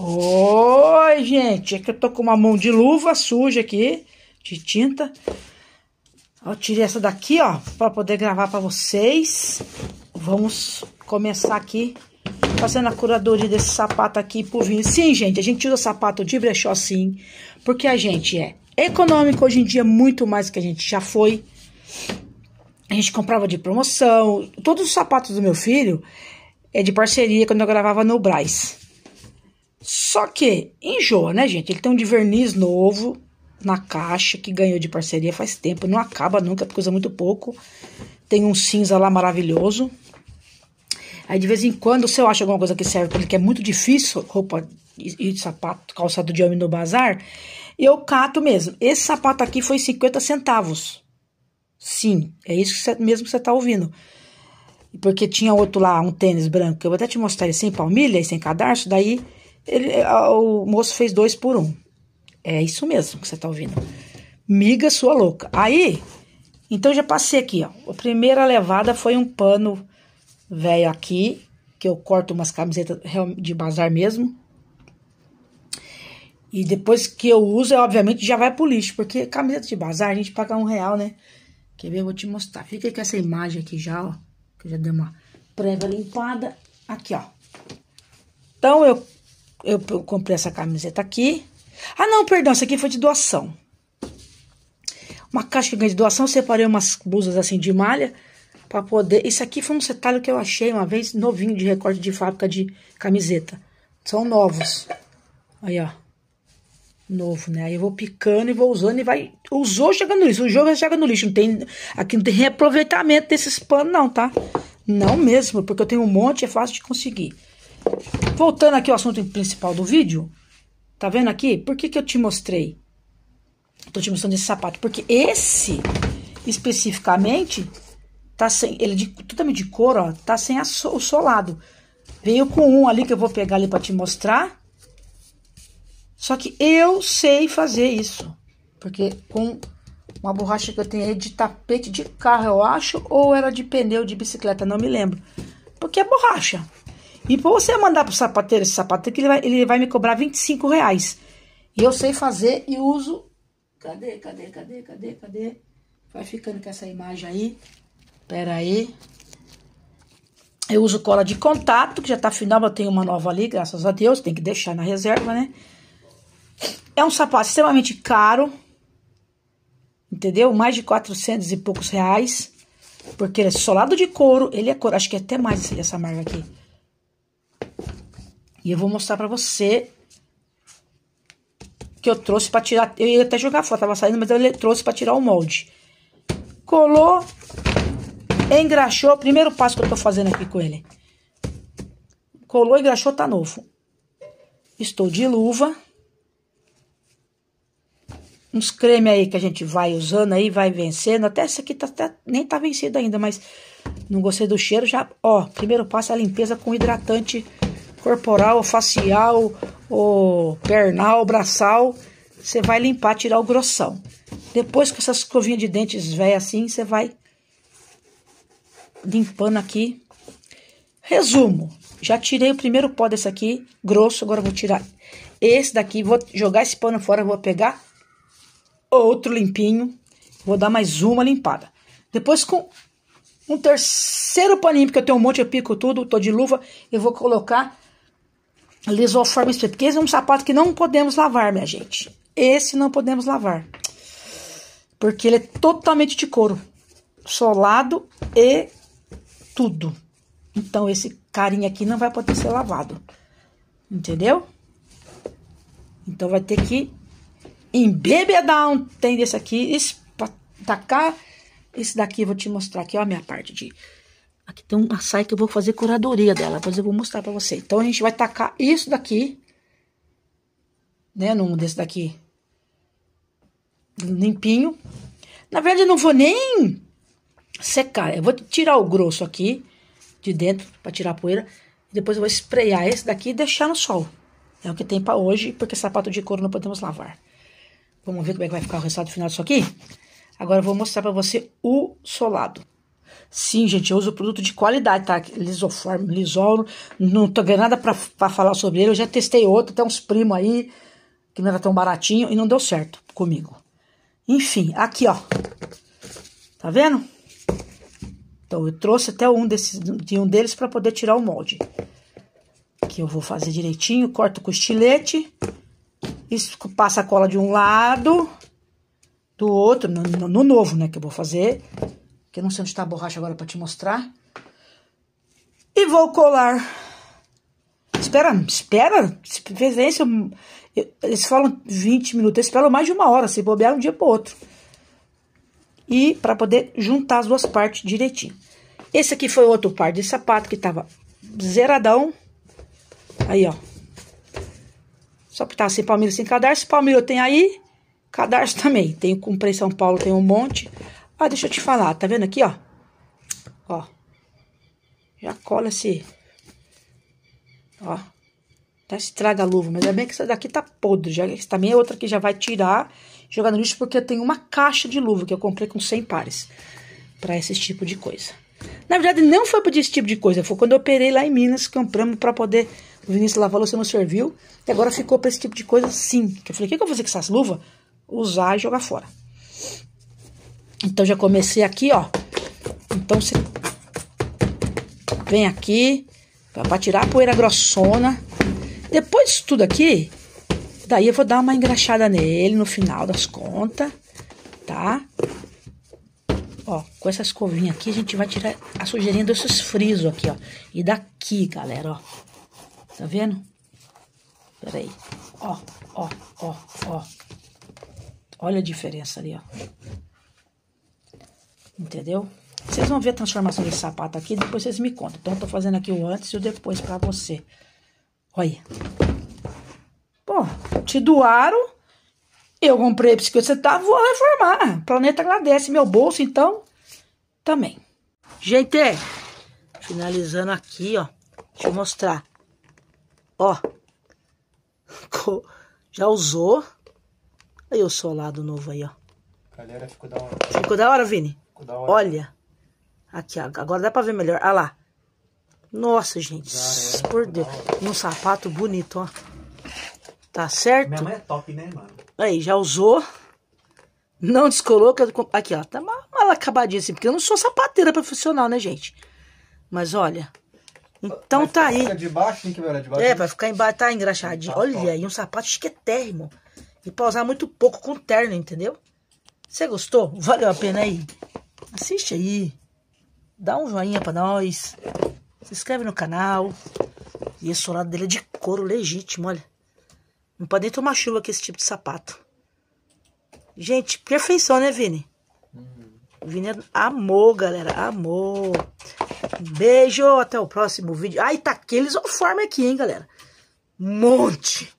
Oi, gente, é que eu tô com uma mão de luva suja aqui, de tinta. Eu tirei essa daqui, ó, pra poder gravar pra vocês. Vamos começar aqui fazendo a curadoria desse sapato aqui por vinho. Sim, gente, a gente usa sapato de brechó, sim, porque a gente é econômico hoje em dia, muito mais do que a gente já foi. A gente comprava de promoção. Todos os sapatos do meu filho é de parceria quando eu gravava no Braz. Só que enjoa, né, gente? Ele tem um de verniz novo na caixa que ganhou de parceria faz tempo, não acaba nunca, porque usa muito pouco. Tem um cinza lá maravilhoso. Aí de vez em quando, se eu acho alguma coisa que serve porque ele, que é muito difícil, roupa e, e sapato, calçado de homem no bazar, eu cato mesmo. Esse sapato aqui foi 50 centavos. Sim, é isso que cê, mesmo que você tá ouvindo. Porque tinha outro lá, um tênis branco, que eu vou até te mostrar ele sem palmilha e sem cadarço, daí ele, a, o moço fez dois por um. É isso mesmo que você tá ouvindo. Miga sua louca. Aí, então já passei aqui, ó. A primeira levada foi um pano velho aqui, que eu corto umas camisetas de bazar mesmo. E depois que eu uso, é, obviamente já vai pro lixo, porque camiseta de bazar a gente paga um real, né? Quer ver? Eu vou te mostrar. Fica com essa imagem aqui já, ó. Que eu já dei uma prega limpada. Aqui, ó. Então, eu eu comprei essa camiseta aqui. Ah, não, perdão, essa aqui foi de doação. Uma caixa que ganhei de doação, separei umas blusas assim de malha para poder. Isso aqui foi um setalho que eu achei uma vez, novinho de recorte de fábrica de camiseta. São novos. Aí, ó. Novo, né? Aí eu vou picando e vou usando e vai. Usou, chega no lixo. o Usou, chega no lixo. Não tem... Aqui não tem reaproveitamento desses panos, não, tá? Não mesmo, porque eu tenho um monte, é fácil de conseguir. Voltando aqui ao assunto principal do vídeo, tá vendo aqui? Por que, que eu te mostrei? Tô te mostrando esse sapato, porque esse especificamente tá sem, ele é de, totalmente de couro, ó, tá sem a, o solado. Veio com um ali que eu vou pegar ali para te mostrar. Só que eu sei fazer isso, porque com uma borracha que eu tenho aí de tapete de carro, eu acho, ou era de pneu de bicicleta, não me lembro. Porque é borracha. E pra você mandar pro sapateiro esse sapateiro, que ele vai, ele vai me cobrar 25 reais. E eu sei fazer e uso. Cadê, cadê, cadê, cadê, cadê? Vai ficando com essa imagem aí. Pera aí. Eu uso cola de contato, que já tá final, eu tenho uma nova ali, graças a Deus. Tem que deixar na reserva, né? É um sapato extremamente caro. Entendeu? Mais de 400 e poucos reais. Porque ele é solado de couro. Ele é couro. Acho que é até mais essa marca aqui. E eu vou mostrar pra você que eu trouxe pra tirar. Eu ia até jogar fora, tava saindo, mas eu trouxe pra tirar o molde. Colou, engraxou. Primeiro passo que eu tô fazendo aqui com ele. Colou, engraxou, tá novo. Estou de luva. Uns creme aí que a gente vai usando aí, vai vencendo. Até esse aqui tá, até, nem tá vencido ainda, mas não gostei do cheiro. Já, ó, primeiro passo é a limpeza com hidratante corporal, facial, ou pernal, braçal, você vai limpar, tirar o grossão. Depois com essas covinhas de dentes velha assim, você vai limpando aqui. Resumo, já tirei o primeiro pó desse aqui, grosso, agora vou tirar esse daqui, vou jogar esse pano fora, vou pegar outro limpinho, vou dar mais uma limpada. Depois com um terceiro paninho, porque eu tenho um monte, eu pico tudo, tô de luva, eu vou colocar Lisoforme especial, porque esse é um sapato que não podemos lavar, minha gente. Esse não podemos lavar. Porque ele é totalmente de couro. Solado e tudo. Então, esse carinha aqui não vai poder ser lavado. Entendeu? Então, vai ter que embebedar um tem desse aqui, tacar. Esse daqui eu vou te mostrar aqui, ó, a minha parte de Aqui tem uma saia que eu vou fazer curadoria dela, depois eu vou mostrar pra você. Então, a gente vai tacar isso daqui, né, num desse daqui limpinho. Na verdade, eu não vou nem secar, eu vou tirar o grosso aqui de dentro pra tirar a poeira. Depois eu vou espreiar esse daqui e deixar no sol. É o que tem pra hoje, porque sapato de couro não podemos lavar. Vamos ver como é que vai ficar o resultado final disso aqui? Agora eu vou mostrar pra você o solado. Sim, gente, eu uso produto de qualidade, tá? Lisoforme, Lisol, não tô ganhando nada pra, pra falar sobre ele. Eu já testei outro, até uns primos aí, que não era tão baratinho e não deu certo comigo. Enfim, aqui, ó. Tá vendo? Então, eu trouxe até um desses, de um deles para poder tirar o molde. Que eu vou fazer direitinho, corto com estilete, passa a cola de um lado, do outro, no, no novo, né, que eu vou fazer que eu não sei onde está a borracha agora para te mostrar. E vou colar. Espera, espera, se eles falam 20 minutos, eles mais de uma hora, se bobear um dia para outro. E para poder juntar as duas partes direitinho. Esse aqui foi outro par de sapato que tava zeradão. Aí, ó. Só que tá sem palmilha, sem cadarço. Palmilha eu tenho aí, cadarço também. Tenho comprei São Paulo, tem um monte. Ó, deixa eu te falar, tá vendo aqui, ó? Ó. Já cola esse... Ó. Tá estraga a luva, mas é bem que essa daqui tá podre. Já, essa também é outra que já vai tirar, jogar no lixo, porque eu tenho uma caixa de luva que eu comprei com 100 pares para esse tipo de coisa. Na verdade, não foi para esse tipo de coisa, foi quando eu operei lá em Minas, compramos para poder. O Vinícius lavou, você não serviu, e agora ficou para esse tipo de coisa sim. Que eu falei: o que, que eu vou fazer com essas luvas? Usar e jogar fora. Então, já comecei aqui, ó. Então, você vem aqui para tirar a poeira grossona. Depois disso tudo aqui, daí eu vou dar uma engraxada nele no final das contas, tá? Ó, com essa escovinha aqui, a gente vai tirar a sujeirinha desses frisos aqui, ó. E daqui, galera, ó. Tá vendo? Pera aí. Ó, ó, ó, ó. Olha a diferença ali, ó. Entendeu? Vocês vão ver a transformação desse sapato aqui, depois vocês me contam. Então, eu tô fazendo aqui o antes e o depois pra você. Olha. Pô, te doaram, eu comprei pra você tá, vou reformar. O planeta agradece, meu bolso, então, também. Gente, finalizando aqui, ó. Deixa eu mostrar. Ó. Já usou. Aí o solado novo aí, ó. Galera, ficou da hora. Ficou da hora, Vini? Olha. Aqui, agora dá pra ver melhor. Olha ah lá. Nossa, gente. por Deus. Um sapato bonito, ó. Tá certo? Minha mãe é top, né, mano? Aí, já usou. Não descolou. Que Aqui, ó. Tá mal, mal acabadinho assim. Porque eu não sou sapateira profissional, né, gente? Mas olha. Então Mas tá aí. Fica de baixo, tem que melhorar de baixo. É, vai ficar embaixo, tá engraxadinho. Tá olha top. aí, um sapato esquetérrimo. É e pra usar muito pouco com terno, entendeu? Você gostou? Valeu a pena aí assiste aí, dá um joinha para nós, se inscreve no canal. E esse solado dele é de couro legítimo, olha. Não pode nem tomar chuva com esse tipo de sapato. Gente, perfeição, né, Vini? Uhum. Vini é amou, galera, amou. Um beijo, até o próximo vídeo. Ai, tá aqueles uniformes aqui, hein, galera. monte.